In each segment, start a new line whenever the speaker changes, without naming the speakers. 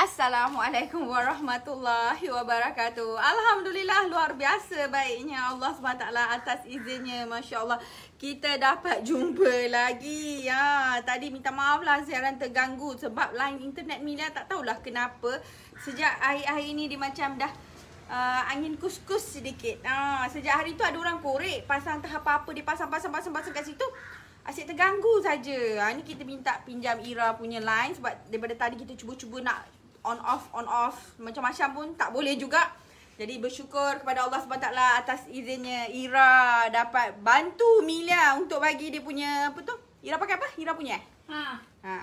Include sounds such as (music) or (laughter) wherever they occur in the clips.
Assalamualaikum warahmatullahi wabarakatuh. Alhamdulillah luar biasa baiknya Allah SWT atas izinnya. Masya Allah kita dapat jumpa lagi. Ya, tadi minta maaf lah siaran terganggu sebab lain internet Mila tak tahulah kenapa. Sejak hari-hari ini dia macam dah Uh, angin kus-kus sedikit uh, Sejak hari tu ada orang korek Pasang tak apa-apa Dia pasang-pasang-pasang-pasang kat situ Asyik terganggu saja. Ha, uh, ni kita minta pinjam Ira punya line Sebab daripada tadi kita cuba-cuba nak on off on off macam-macam pun tak boleh juga. Jadi bersyukur kepada Allah SWT atas izinnya Ira dapat bantu Milia untuk bagi dia punya apa tu? Ira pakai apa? Ira punya? Eh? Ha. Ha.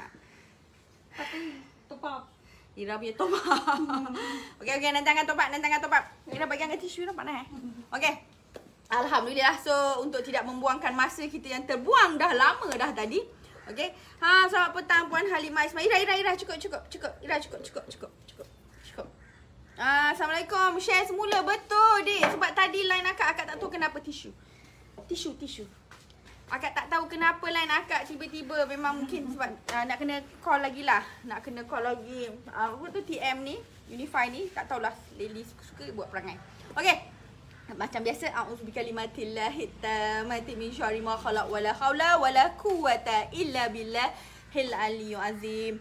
Top up. Ira punya top okay okay okey nanti akan top nanti akan top Ira bagi angkat tisu Ira mana eh? okay Alhamdulillah. So untuk tidak membuangkan masa kita yang terbuang dah lama dah tadi. Okay, Ha, selamat petang Puan Halimah Ismail. Ira, Ira, Ira. Cukup, cukup, cukup. Ira, cukup, cukup, cukup, cukup, cukup. Uh, Assalamualaikum. Share semula. Betul, dek. Sebab tadi line akak, akak tak tahu kenapa tisu. Tisu, tisu. Akak tak tahu kenapa line akak tiba-tiba memang mungkin sebab uh, nak kena call lagi lah. Nak kena call lagi. Uh, apa tu TM ni? Unify ni? Tak tahulah. Lily suka-suka buat perangai. Okay macam biasa auzubikalimatillahi tammati min syarri ma khalaq wala haula wala quwwata illa billah aliyyu azim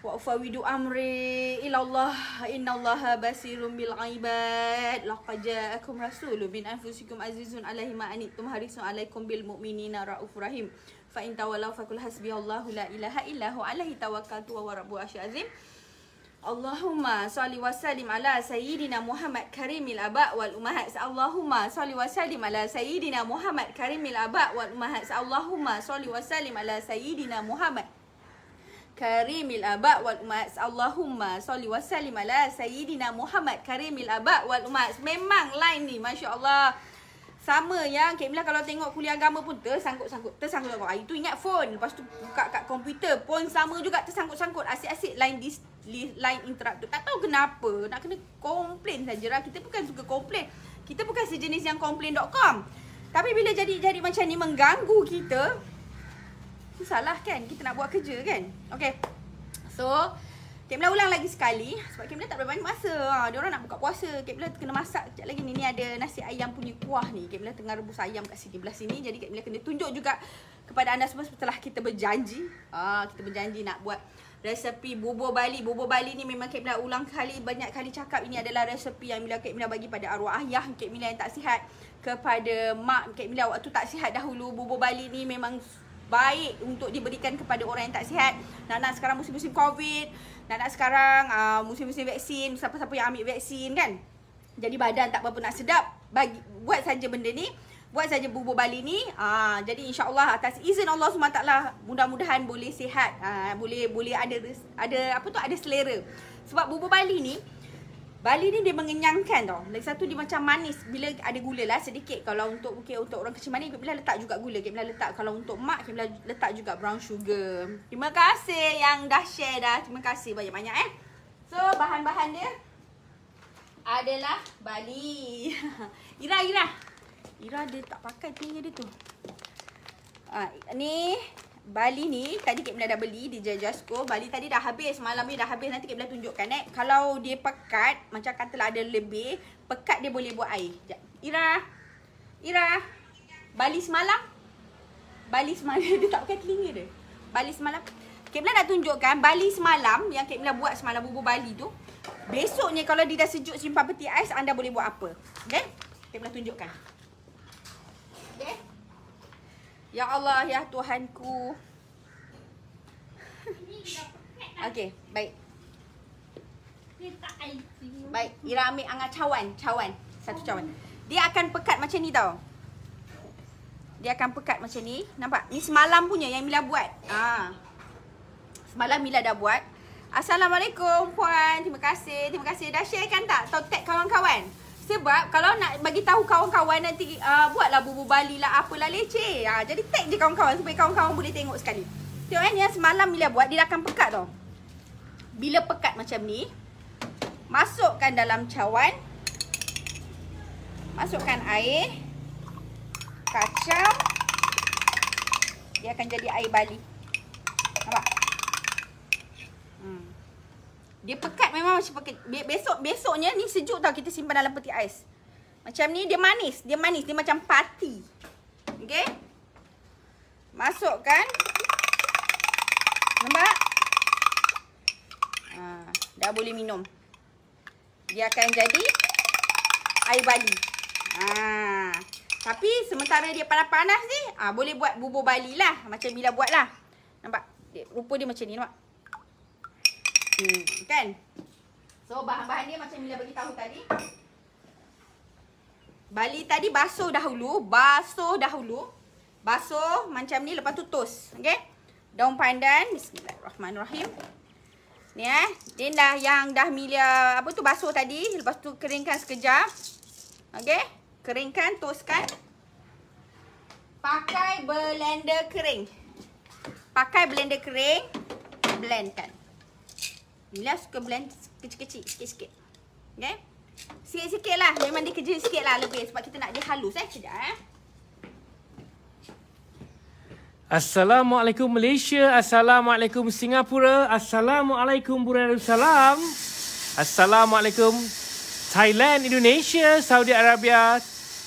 wa ufawidu amri ila Allah innallaha basirun bil aibad laqad ja'akum rasulun min anfusikum azizun alaihi ma anittum harisun alaikum bil mu'minina raufur rahim fa in tawallaw fakul hasbiyallahu la ilaha illa hu alaihi tawakkaltu wa rabbul azim Allahumma salli wa sallim ala sayyidina Muhammad Karimil Aba wal Ummahat. Allahumma salli wa sallim ala sayyidina Muhammad Karimil Aba wal Ummahat. Allahumma salli wa sallim ala sayyidina Muhammad Karimil Aba wal Ummahat. Allahumma salli wa sallim ala sayyidina Muhammad Karimil Aba wal Ummahat. Memang line ni masya-Allah. Sama yang Kak Mila kalau tengok kuliah agama pun tersangkut-sangkut. Tersangkut-sangkut. Ah, itu ingat phone. Lepas tu buka kat komputer pun sama juga tersangkut-sangkut. Asyik-asyik line, dis, line interrupt tu. Tak tahu kenapa. Nak kena komplain sajalah. Kita bukan suka komplain. Kita bukan sejenis yang komplain.com. Tapi bila jadi-jadi macam ni mengganggu kita. itu salah kan. Kita nak buat kerja kan. Okay. So. So. Kamila ulang lagi sekali sebab Kamila tak berapa banyak masa. Ha, dia orang nak buka puasa. Kamila kena masak sekejap lagi ni. Ni ada nasi ayam punya kuah ni. Kamila tengah rebus ayam kat sini belah sini. Jadi Kamila kena tunjuk juga kepada anda semua setelah kita berjanji. Ha, kita berjanji nak buat resepi bubur Bali. Bubur Bali ni memang Kamila ulang kali banyak kali cakap. Ini adalah resepi yang Kamila, Kamila bagi pada arwah ayah Kamila yang tak sihat. Kepada mak Kamila waktu tak sihat dahulu. Bubur Bali ni memang baik untuk diberikan kepada orang yang tak sihat. Nak-nak sekarang musim-musim COVID. Nak-nak sekarang uh, musim-musim vaksin. Siapa-siapa yang ambil vaksin kan. Jadi badan tak berapa nak sedap. Bagi, buat saja benda ni. Buat saja bubur bali ni. Aa, uh, jadi insyaAllah atas izin Allah SWT mudah-mudahan boleh sihat. Aa, uh, boleh boleh ada ada apa tu ada selera. Sebab bubur bali ni Bali ni dia mengenyangkan tau. Lagi satu dia macam manis bila ada gula lah sedikit. Kalau untuk okay, untuk orang kecil manis, Kimbala letak juga gula. Kimbala letak kalau untuk mak, Kimbala letak juga brown sugar. Terima kasih yang dah share dah. Terima kasih banyak-banyak eh. So, bahan-bahan dia adalah Bali. (laughs) Ira, Ira. Ira dia tak pakai tinggi dia tu. Ha, ni Bali ni tadi Kak Mila dah beli di Jajasco. Bali tadi dah habis. Malam ni dah habis. Nanti Kak Mila tunjukkan eh. Kalau dia pekat, macam kata lah ada lebih, pekat dia boleh buat air. Sekejap. Ira. Ira. Bali semalam. Bali semalam. (laughs) dia tak pakai telinga dia. Bali semalam. Kak Mila nak tunjukkan Bali semalam yang Kak Mila buat semalam bubur Bali tu. Besoknya kalau dia dah sejuk simpan peti ais, anda boleh buat apa. Okay. Kak Mila tunjukkan. Ya Allah, ya Tuhanku. Okey, baik. Baik, Ira ambil angah cawan, cawan. Satu cawan. Dia akan pekat macam ni tau. Dia akan pekat macam ni. Nampak? Ni semalam punya yang Mila buat. Ah. Semalam Mila dah buat. Assalamualaikum puan. Terima kasih. Terima kasih. Dah sharekan tak? Tau tag kawan-kawan. Sebab kalau nak bagi tahu kawan-kawan nanti uh, buatlah bubu Bali lah apalah leceh. Ha, jadi tag je kawan-kawan supaya kawan-kawan boleh tengok sekali. Tengok kan yang semalam Mila buat dia akan pekat tau. Bila pekat macam ni, masukkan dalam cawan. Masukkan air kacang. Dia akan jadi air Bali. Dia pekat memang macam pekat. Besok besoknya ni sejuk tau kita simpan dalam peti ais. Macam ni dia manis, dia manis, dia macam pati. Okey? Masukkan. Nampak? Ha, dah boleh minum. Dia akan jadi air bali. Ha. Tapi sementara dia panas-panas ni, ha, boleh buat bubur bali lah. Macam bila buat lah. Nampak? Rupa dia macam ni. Nampak? kan? So bahan-bahan dia macam Mila bagi tahu tadi. Bali tadi basuh dahulu, basuh dahulu. Basuh macam ni lepas tu tos, okey? Daun pandan, bismillahirrahmanirrahim. Ni eh, din dah yang dah Mila apa tu basuh tadi, lepas tu keringkan sekejap. Okey? Keringkan, toskan. Pakai blender kering. Pakai blender kering, blendkan. Mila suka blend kecil-kecil sikit-sikit. Okay? Sikit-sikit lah. Memang dia kerja sikit lah lebih. Sebab kita nak dia halus eh. Sekejap eh.
Assalamualaikum Malaysia, Assalamualaikum Singapura, Assalamualaikum Brunei Darussalam, Assalamualaikum Thailand, Indonesia, Saudi Arabia,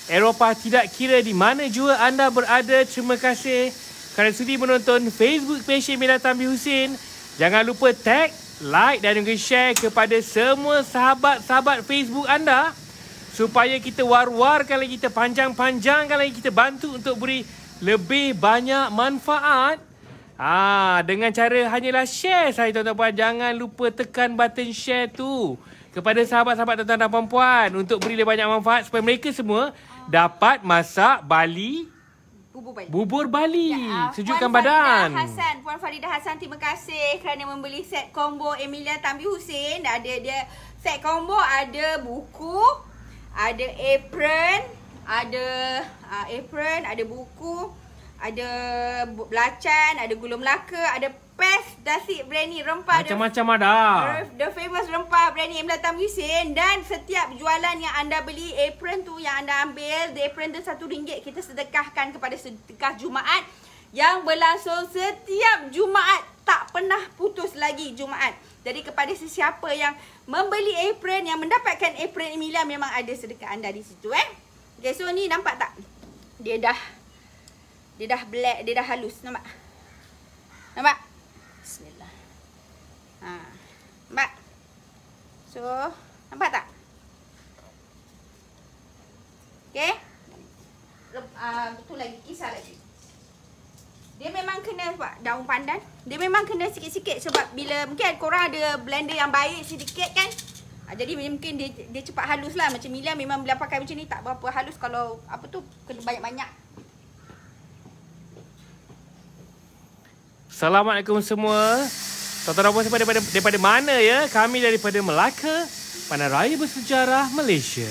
Eropah tidak kira di mana juga anda berada. Terima kasih kerana sudi menonton Facebook page Mila Tambi Husin. Jangan lupa tag like dan juga share kepada semua sahabat-sahabat Facebook anda supaya kita war war kalau kita panjang-panjangkan lagi kita bantu untuk beri lebih banyak manfaat ha, dengan cara hanyalah share saya tuan-tuan puan jangan lupa tekan button share tu kepada sahabat-sahabat tuan-tuan dan puan-puan untuk beri lebih banyak manfaat supaya mereka semua dapat masak Bali Kubur Bali. Bubur Bali. Ya, ah, Sejukkan Puan badan. Farida Hassan.
Puan Faridah Hasan, terima kasih kerana membeli set combo Emilia Tambi Hussein. Dah ada dia set combo ada buku, ada apron, ada uh, apron, ada buku, ada belacan, ada gulung laka, ada Pes Dasi Brandy Rempah Macam-macam ada The famous rempah Brandy Yang datang Yusin Dan setiap jualan Yang anda beli Apron tu Yang anda ambil The apron tu Satu ringgit Kita sedekahkan Kepada sedekah Jumaat Yang berlangsung Setiap Jumaat Tak pernah putus lagi Jumaat Jadi kepada sesiapa yang Membeli apron Yang mendapatkan apron Emilia Memang ada sedekah anda Di situ eh Okay so ni nampak tak Dia dah Dia dah black Dia dah halus Nampak Nampak? Ha. Nampak? So, nampak tak? Okay? Ah, betul lagi, kisah lagi. Dia memang kena buat daun pandan. Dia memang kena sikit-sikit sebab bila mungkin korang ada blender yang baik sedikit kan. Ha, jadi mungkin dia, dia cepat halus lah. Macam Milia memang bila pakai macam ni tak berapa halus kalau apa tu kena banyak-banyak.
Assalamualaikum semua. Tuan-tuan dan siapa daripada, daripada mana ya? Kami daripada Melaka, Pandan Raya Bersejarah Malaysia.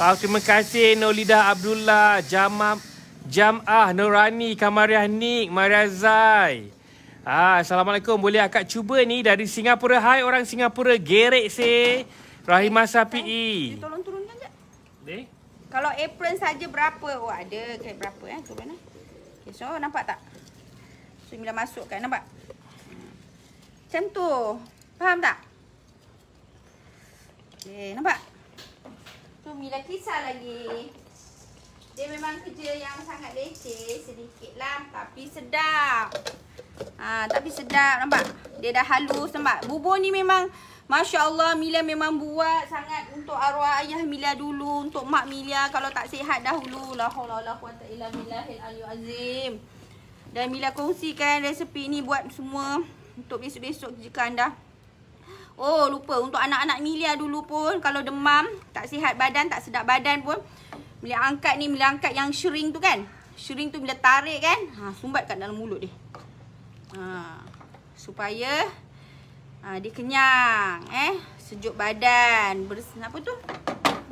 Wow, terima kasih Nolida Abdullah, Jamah, Jamah Nurani, Kamariah Nik, Mariazai. Ah, Assalamualaikum. Boleh akak cuba ni dari Singapura. Hai orang Singapura. Gerek si Rahimah Sapi. Eh, eh, tolong turunkan je. Boleh?
Kalau apron saja berapa? Oh ada. Okay, berapa eh? Cuba ni. Okay, so nampak tak? So, Mila masukkan, nampak? Macam tu. Faham tak? Okay, nampak? Tu Mila kisah lagi. Dia memang kerja yang sangat leceh sedikitlah. Tapi sedap. Ha, tapi sedap, nampak? Dia dah halus, nampak? Bubur ni memang... Masya Allah, Mila memang buat sangat untuk arwah ayah Mila dulu. Untuk mak Mila kalau tak sihat dahulu. Lahu lahu lahu wa ta'ilamillahil aliyu azim. Dan Mila kongsikan resepi ni buat semua untuk besok-besok jika anda. Oh, lupa. Untuk anak-anak Mila dulu pun kalau demam, tak sihat badan, tak sedap badan pun. Mila angkat ni, Mila angkat yang syering tu kan. Syering tu bila tarik kan, ha, sumbat kat dalam mulut dia. Ha, supaya ha, dia kenyang. Eh? Sejuk badan. Bers apa tu?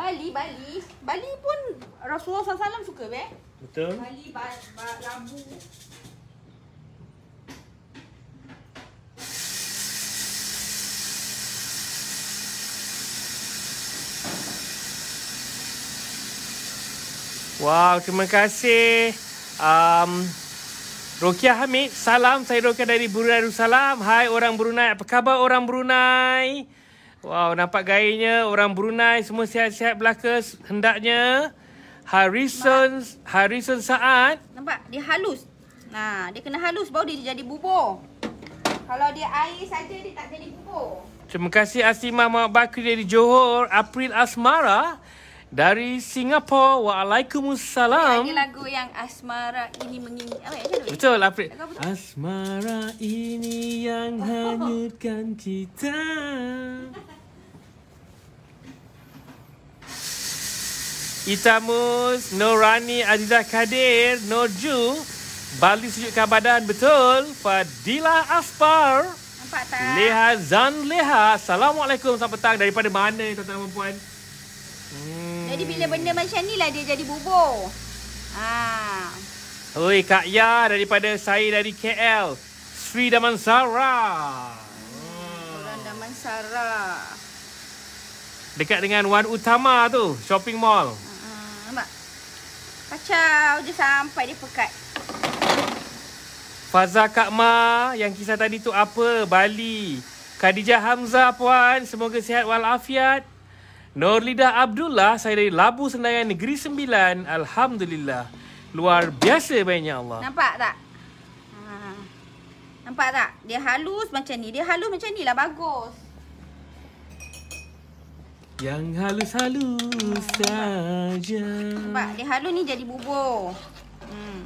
Bali, Bali. Bali pun Rasulullah SAW suka, eh?
Betul. Bali,
ba ba lambu.
Wow, terima kasih. Um, Rokiah Hamid, salam. Saya Rokiah dari Brunei Darussalam. Hai orang Brunei, apa khabar orang Brunei? Wow, nampak gayanya orang Brunei semua sihat-sihat belaka hendaknya. Harrison, nampak. Harrison Saad.
Nampak? Dia halus. Nah, dia kena halus baru dia jadi bubur. Kalau dia air saja dia tak jadi bubur.
Terima kasih Asimah Mama Bakri dari Johor, April Asmara dari Singapura. Waalaikumsalam. Ini
lagu yang Asmara ini mengingat. Apa ya? Betul, April.
Asmara ini yang (laughs) hanyutkan kita. Itamus, Norani, Aziza Kadir, Norju, Bali Sujud Kabadan, betul. Fadila Aspar. Leha Zan Leha. Assalamualaikum, selamat petang. Daripada mana, tuan-tuan dan
jadi bila benda macam ni lah dia jadi bubur. Ah.
Oi Kak Ya daripada saya dari KL. Sri Damansara. Hmm.
Orang Damansara.
Dekat dengan Wan Utama tu, shopping mall.
Ha, nampak? Kacau je sampai dia pekat.
Faza Kak Ma, yang kisah tadi tu apa? Bali. Khadijah Hamzah puan, semoga sihat walafiat. Norlida Abdullah, saya dari Labu Senayan Negeri Sembilan. Alhamdulillah. Luar biasa baiknya Allah.
Nampak tak? Ha. Nampak tak? Dia halus macam ni. Dia halus macam ni lah. Bagus.
Yang halus-halus ha, saja.
Nampak? Dia halus ni jadi bubur. Hmm.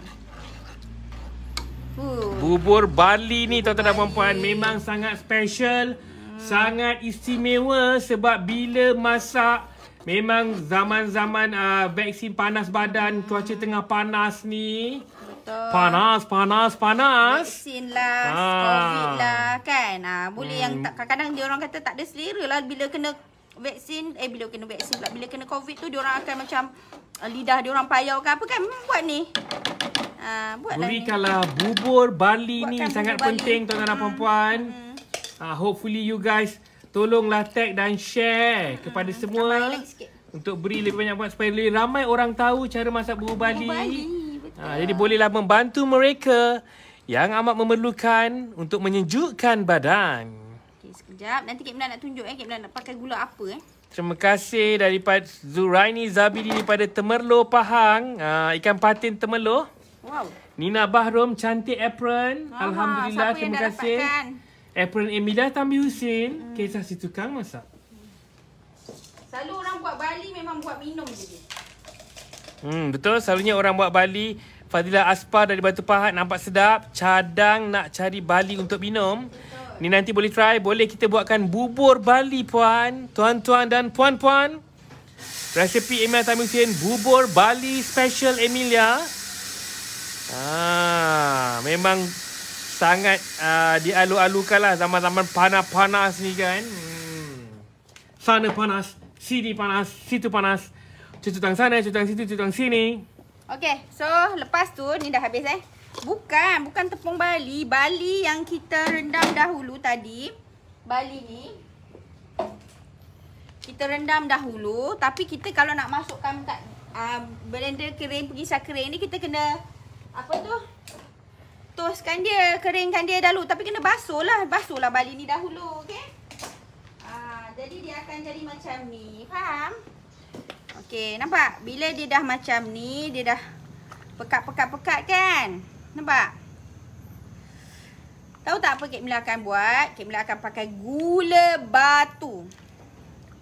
Bubur Bali ni, tuan-tuan dan puan Memang sangat special. Special. Sangat istimewa sebab bila masak memang zaman-zaman uh, vaksin panas badan, hmm. cuaca tengah panas ni. Betul. Panas, panas, panas. Vaksin
lah, ha. COVID lah kan. Ha, boleh hmm. yang tak, kadang-kadang dia orang kata tak ada selera lah bila kena vaksin. Eh bila kena vaksin pula. Bila kena COVID tu dia orang akan macam uh, lidah dia orang payau ke apa kan. Hmm, buat ni.
Ha, buat lah Berikanlah ni. bubur Bali Buatkan ni bubur sangat Bali. penting tuan-tuan dan hmm. puan-puan. Hmm. Uh, hopefully you guys tolonglah tag dan share uh-huh. kepada ah, semua untuk beri lebih banyak buat supaya lebih ramai orang tahu cara masak bubur Bali. Bubur Bali. Uh, jadi bolehlah membantu mereka yang amat memerlukan untuk menyejukkan badan.
Okey, sekejap. Nanti Kak Imran nak tunjuk eh. Kak Imran nak pakai gula apa eh.
Terima kasih daripada Zuraini Zabidi daripada Temerloh Pahang. Uh, ikan patin Temerloh. Wow. Nina Bahrom cantik apron. Aha, Alhamdulillah, terima kasih. Dapatkan? apron Emilia tambi Hussein hmm. kisah si tukang masak.
Selalu orang buat Bali memang buat minum je.
Hmm, betul. Selalunya orang buat Bali. Fadila Aspar dari Batu Pahat nampak sedap. Cadang nak cari Bali untuk minum. Betul. Ni nanti boleh try. Boleh kita buatkan bubur Bali, puan. Tuan-tuan dan puan-puan. Resepi Emilia Tamusin. Bubur Bali Special Emilia. Ah, memang sangat uh, dialu-alukan lah zaman-zaman panas-panas ni kan. Hmm. Sana panas, sini panas, situ panas. Cucutang sana, cucutang situ, cucutang sini.
Okay, so lepas tu ni dah habis eh. Bukan, bukan tepung bali. Bali yang kita rendam dahulu tadi. Bali ni. Kita rendam dahulu. Tapi kita kalau nak masukkan kat uh, blender kering, pergi sakering ni kita kena apa tu? putuskan dia, keringkan dia dahulu. Tapi kena basuh lah, basuh lah bali ni dahulu, okey? Ah, jadi dia akan jadi macam ni, faham? Okey, nampak? Bila dia dah macam ni, dia dah pekat-pekat-pekat kan? Nampak? Tahu tak apa Kak Mila akan buat? Kak Mila akan pakai gula batu.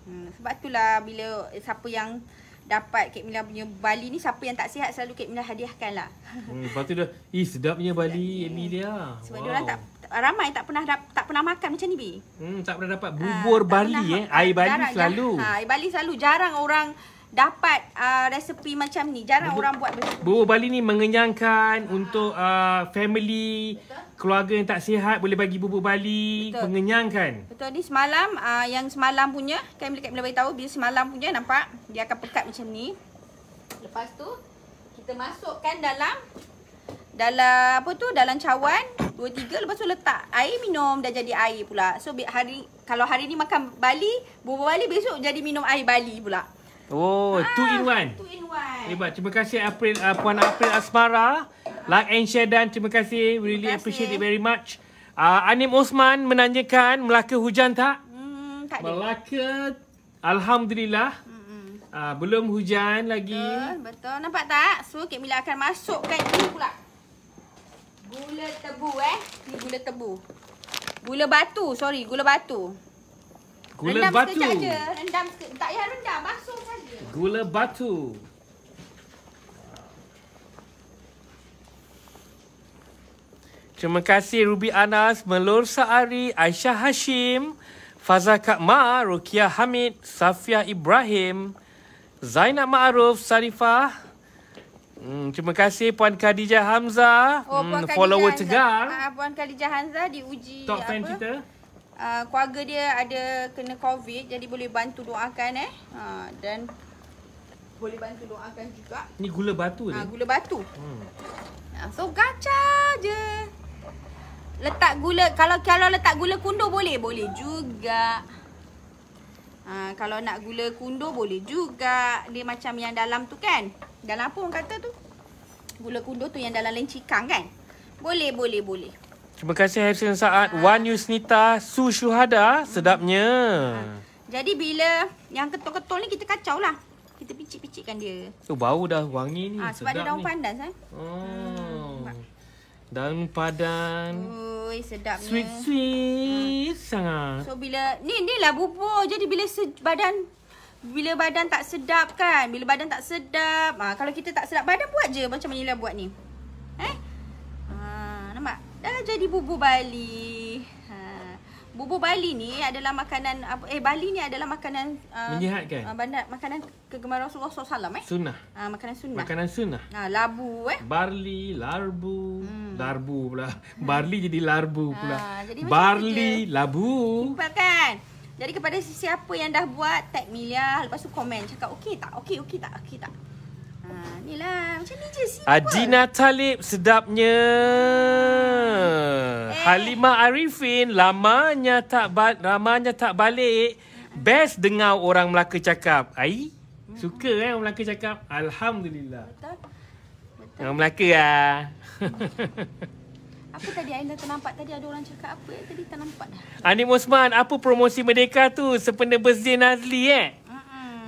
Hmm, sebab itulah bila siapa yang dapat Kak Mila punya Bali ni siapa yang tak sihat selalu Kak Mila hadiahkan lah.
Hmm, lepas tu dah, eh sedapnya Bali Sedap Emilia. Sebab wow. orang tak,
ramai tak pernah dap, tak pernah makan macam ni bi.
Hmm, tak pernah dapat ah, bubur uh, Bali eh. Air Bali jarang, selalu. Ha,
air Bali selalu jarang orang dapat uh, resepi macam ni. Jarang Bu, orang buat betul.
Bubur Bali ni mengenyangkan ha. untuk uh, family, betul. keluarga yang tak sihat boleh bagi bubur Bali. Betul. Mengenyangkan.
Betul. Ni semalam, uh, yang semalam punya, kami boleh kami tahu bila semalam punya nampak dia akan pekat macam ni. Lepas tu, kita masukkan dalam dalam apa tu dalam cawan dua tiga lepas tu letak air minum dah jadi air pula so hari kalau hari ni makan bali bubur bali besok jadi minum air bali pula
Oh, ah, two in ah, one. Two in one. Hebat. Terima kasih April, uh, Puan April Asmara. Like and share dan terima kasih. We really kasih. appreciate it very much. Uh, Anim Osman menanyakan, Melaka hujan tak? Hmm, tak Melaka, ada. Alhamdulillah. Hmm, hmm. Uh, belum hujan lagi. Betul,
betul. Nampak tak? So, Kak Mila akan masukkan ini pula. Gula tebu eh. Ini gula tebu. Gula batu, sorry. Gula batu.
Gula rendam batu. Rendam sekejap je.
Rendam sekejap. Tak payah rendam. Basuh
saja. Gula batu. Terima kasih Ruby Anas, Melur Saari, Aisyah Hashim, Fazal Kak Ma, Rukia Hamid, Safia Ibrahim, Zainab Ma'ruf, Sarifah. Hmm, terima kasih Puan Khadijah Hamzah, oh, Puan hmm, follower Khadijah Tegar. Hamzah.
Puan Khadijah Hamzah diuji Top apa? kita uh, keluarga dia ada kena covid jadi boleh bantu doakan eh uh, dan boleh bantu doakan juga
ni gula batu ni uh, gula
batu hmm. so gacha je letak gula kalau kalau letak gula kundur boleh boleh juga Ha, kalau nak gula kundur boleh juga. Dia macam yang dalam tu kan. Dalam apa orang kata tu? Gula kundur tu yang dalam lencikang kan? Boleh, boleh, boleh.
Terima kasih Harrison Saat, ha. Wan Yusnita, Su Syuhada, sedapnya. Ha.
Jadi bila yang ketul-ketul ni kita kacau lah. Kita picit-picitkan dia.
Tu oh, bau dah wangi ni. Ha, sebab ada oh. hmm, daun
pandan eh. Oh.
Daun padan.
Ui, sedapnya. Sweet
sweet ha. sangat. So
bila ni ni lah bubur. Jadi bila se- badan bila badan tak sedap kan? Bila badan tak sedap. Ha, kalau kita tak sedap badan buat je macam lah buat ni dah jadi bubur Bali. Ha. Bubur Bali ni adalah makanan eh Bali ni adalah makanan uh, menyihatkan. Uh, bandar, makanan kegemaran Rasulullah SAW eh. Sunnah. Ha, makanan sunnah. Makanan sunnah. Ha, labu eh.
Barli, larbu, hmm. larbu pula. Ha. Barli jadi larbu ha, pula. Ha, jadi Barli, kita, labu.
Simpel kan? Jadi kepada siapa yang dah buat tag Milia lepas tu komen cakap okey tak? Okey okey tak? Okey tak? ni
Adina Talib sedapnya. Eh. Halima Arifin lamanya tak ba- lamanya tak balik. Best dengar orang Melaka cakap. Ai. Suka eh orang Melaka cakap. Alhamdulillah. Betul. Orang Melaka ah. (laughs)
Apa tadi Ain dah ternampak tadi ada orang cakap apa eh? tadi tak nampak dah.
Anim Osman, apa promosi Merdeka tu? Sepenuh Bezin Azli eh?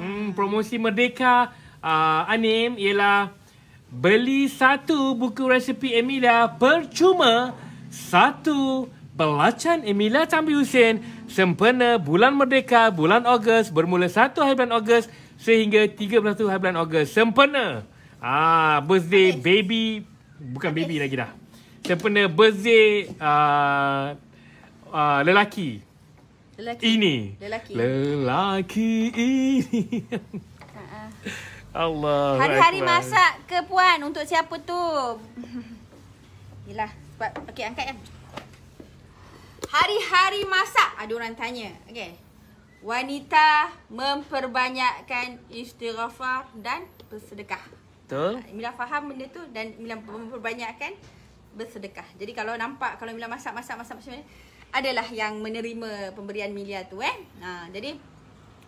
Mm-hmm. promosi Merdeka uh, Anim ialah beli satu buku resipi Emilia percuma satu pelacan Emilia Tambi Hussein sempena bulan merdeka bulan Ogos bermula 1 hari bulan Ogos sehingga 13 hari bulan Ogos sempena ah birthday Habis. baby bukan Habis. baby lagi dah sempena birthday uh, uh, lelaki. lelaki ini lelaki lelaki ini
uh-uh.
(laughs) Allah Hari-hari masak
ke puan untuk siapa tu? (laughs) Yelah sebab okey angkat kan. Hari-hari masak ada orang tanya. Okey. Wanita memperbanyakkan istighfar dan bersedekah. Betul. Ah, Mila faham benda tu dan Mila memperbanyakkan bersedekah. Jadi kalau nampak kalau Mila masak-masak-masak macam ni adalah yang menerima pemberian Mila tu eh. Ha, jadi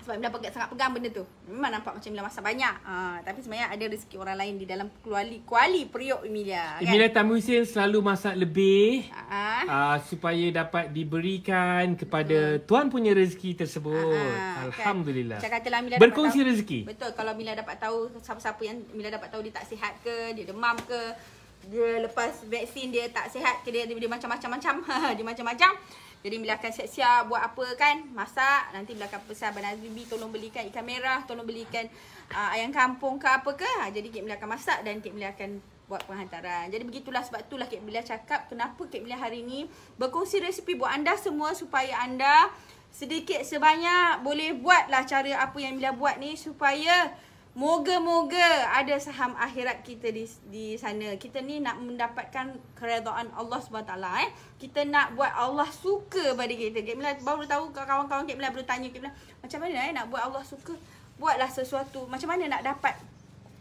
sebab Imla pegang, sangat pegang benda tu Memang nampak macam Imla masak banyak ha, Tapi sebenarnya ada rezeki orang lain di dalam kuali, kuali periuk Emilia
kan? Emilia Tamusin selalu masak lebih uh-huh. uh, Supaya dapat diberikan kepada uh-huh. tuan punya rezeki tersebut uh-huh. Alhamdulillah
kan? Berkongsi tahu, rezeki Betul, kalau Emilia dapat tahu siapa-siapa yang Emilia dapat tahu dia tak sihat ke Dia demam ke dia lepas vaksin dia tak sihat ke dia, dia, (laughs) dia macam-macam macam dia macam-macam jadi bila akan siap-siap buat apa kan Masak Nanti bila akan pesan Abang Nazibi Tolong belikan ikan merah Tolong belikan uh, ayam kampung ke apa ke ha, Jadi Kek Melia akan masak Dan Kek Melia akan buat penghantaran Jadi begitulah sebab itulah Kek Melia cakap Kenapa Kek Melia hari ini Berkongsi resipi buat anda semua Supaya anda Sedikit sebanyak Boleh buatlah cara apa yang Melia buat ni Supaya Moga-moga ada saham akhirat kita di di sana. Kita ni nak mendapatkan keredaan Allah SWT. Eh. Kita nak buat Allah suka pada kita. Kak Mila baru tahu kawan-kawan Kak Mila baru tanya Kak Mila. Macam mana eh, nak buat Allah suka? Buatlah sesuatu. Macam mana nak dapat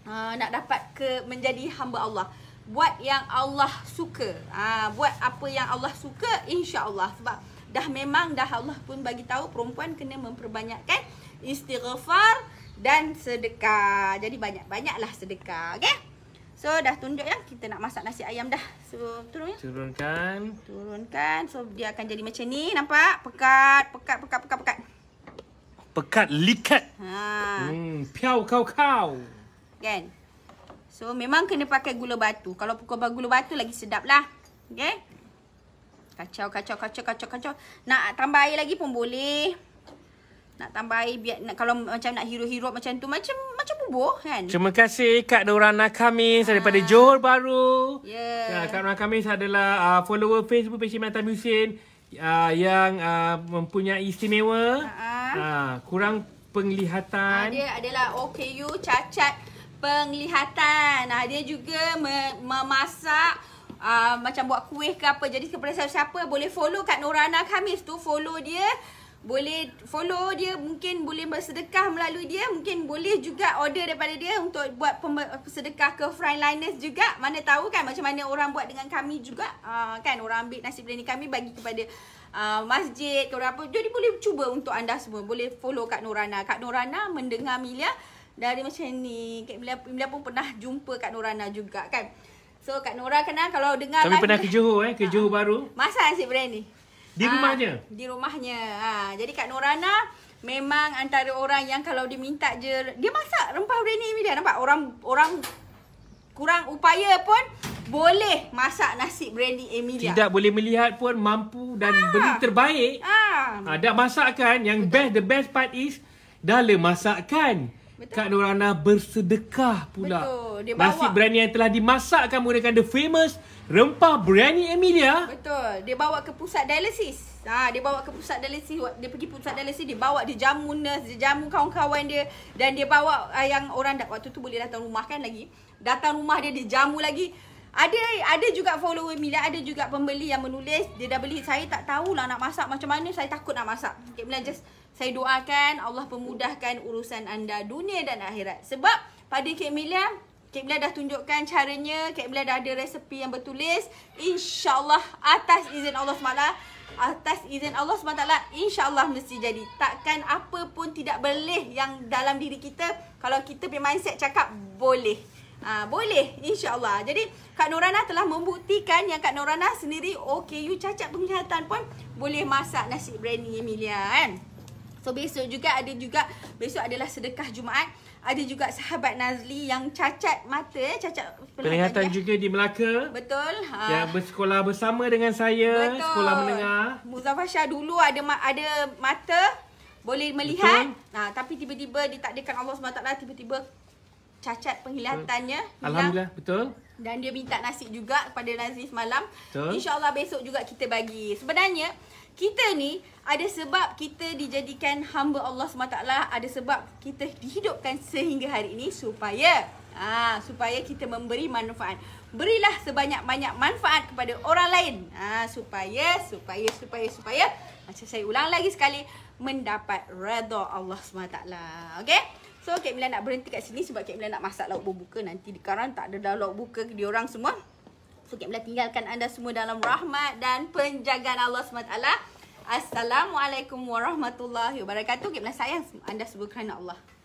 uh, nak dapat ke menjadi hamba Allah? Buat yang Allah suka. Ha, buat apa yang Allah suka Allah. Sebab dah memang dah Allah pun bagi tahu perempuan kena memperbanyakkan istighfar dan sedekah. Jadi banyak-banyaklah sedekah, okey? So dah tunjuk ya kita nak masak nasi ayam dah. So turun ya.
Turunkan.
Turunkan. So dia akan jadi macam ni, nampak? Pekat, pekat, pekat, pekat, pekat.
Pekat likat. Ha. Hmm, piau kau kau.
Kan? So memang kena pakai gula batu. Kalau pukul gula batu lagi sedap lah, Okey? Kacau, kacau, kacau, kacau, kacau. Nak tambah air lagi pun boleh nak tambah air biar nak, kalau macam nak hirup-hirup macam tu macam macam bubuh kan. Terima
kasih Kak Nurana Nakami ah. daripada Johor Baru. Ya. Yeah. Kak Nurana Nakami adalah uh, follower Facebook Pesci Mata Musin uh, ah, yang uh, mempunyai istimewa. Ha. Uh, kurang penglihatan.
Dia adalah OKU cacat penglihatan. Nah, dia juga me- memasak uh, macam buat kuih ke apa. Jadi kepada siapa-siapa boleh follow Kak Nurana Khamis tu. Follow dia boleh follow dia mungkin boleh bersedekah melalui dia mungkin boleh juga order daripada dia untuk buat sedekah ke frontliners juga mana tahu kan macam mana orang buat dengan kami juga uh, kan orang ambil nasib dari kami bagi kepada uh, masjid ke apa jadi boleh cuba untuk anda semua boleh follow Kak Nurana Kak Nurana mendengar Milia dari macam ni Kak Milia, Milia pun pernah jumpa Kak Nurana juga kan So Kak Nora kenal kalau dengar Kami kan pernah ke
Johor eh, ke (laughs) ah. Johor baru.
Masa asyik berani? Di ha, rumahnya. Di rumahnya. Ha, jadi Kak Nurana memang antara orang yang kalau dia minta je dia masak rempah brand name dia nampak orang orang kurang upaya pun boleh masak nasi brandy Emilia. Tidak
boleh melihat pun mampu dan ha. Ah. beli terbaik.
Ha. Ha, dah
masakkan. Yang Betul. best the best part is dah le masakkan. Betul. Kak Nurana bersedekah pula. Betul. Dia Nasi biryani yang telah dimasakkan menggunakan the famous rempah biryani Emilia.
Betul. Dia bawa ke pusat dialisis. Ha, dia bawa ke pusat dialisis. Dia pergi pusat dialisis. Dia bawa dia jamu nurse. Dia jamu kawan-kawan dia. Dan dia bawa ah, yang orang dah, waktu tu boleh datang rumah kan lagi. Datang rumah dia, dia jamu lagi. Ada ada juga follower Mila, ada juga pembeli yang menulis dia dah beli saya tak tahulah nak masak macam mana, saya takut nak masak. Okay, Mila just saya doakan Allah pemudahkan urusan anda dunia dan akhirat. Sebab pada Kak Mila, Kak Mila dah tunjukkan caranya, Kak Mila dah ada resepi yang bertulis. Insyaallah atas izin Allah Taala atas izin Allah SWT insyaAllah mesti jadi takkan apa pun tidak boleh yang dalam diri kita kalau kita punya mindset cakap boleh Ha, boleh insyaAllah Jadi Kak Norana telah membuktikan Yang Kak Norana sendiri Okay you cacat penglihatan pun Boleh masak nasi brandy Emilia kan So besok juga ada juga Besok adalah sedekah Jumaat Ada juga sahabat Nazli yang cacat mata eh, Cacat penglihatan, penglihatan
dia. juga di Melaka
Betul ha. Yang
bersekolah bersama dengan saya Betul. Sekolah menengah
Muzaffar Shah dulu ada ada mata boleh melihat. Nah, tapi tiba-tiba ditakdirkan Allah SWT tiba-tiba cacat penglihatannya betul. Alhamdulillah betul dan dia minta nasi juga kepada Nazif malam insyaallah besok juga kita bagi sebenarnya kita ni ada sebab kita dijadikan hamba Allah SWT ada sebab kita dihidupkan sehingga hari ini supaya ah supaya kita memberi manfaat berilah sebanyak-banyak manfaat kepada orang lain ah supaya supaya supaya supaya macam saya ulang lagi sekali mendapat redha Allah SWT Okay? So Kak Mila nak berhenti kat sini sebab Kak Mila nak masak lauk berbuka nanti di dekaran tak ada dalam lauk buka dia orang semua. So Kak Mila tinggalkan anda semua dalam rahmat dan penjagaan Allah SWT. Assalamualaikum warahmatullahi wabarakatuh. Kak Mila sayang anda semua kerana Allah.